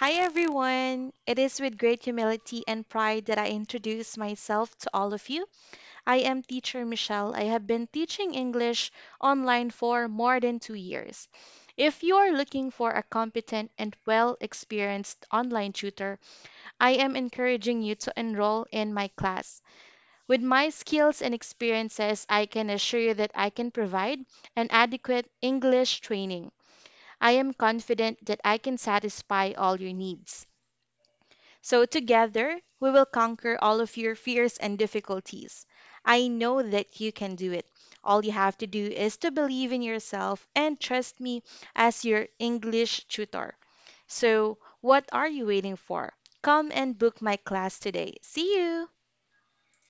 Hi everyone! It is with great humility and pride that I introduce myself to all of you. I am teacher Michelle. I have been teaching English online for more than two years. If you are looking for a competent and well experienced online tutor, I am encouraging you to enroll in my class. With my skills and experiences, I can assure you that I can provide an adequate English training. I am confident that I can satisfy all your needs. So, together, we will conquer all of your fears and difficulties. I know that you can do it. All you have to do is to believe in yourself and trust me as your English tutor. So, what are you waiting for? Come and book my class today. See you!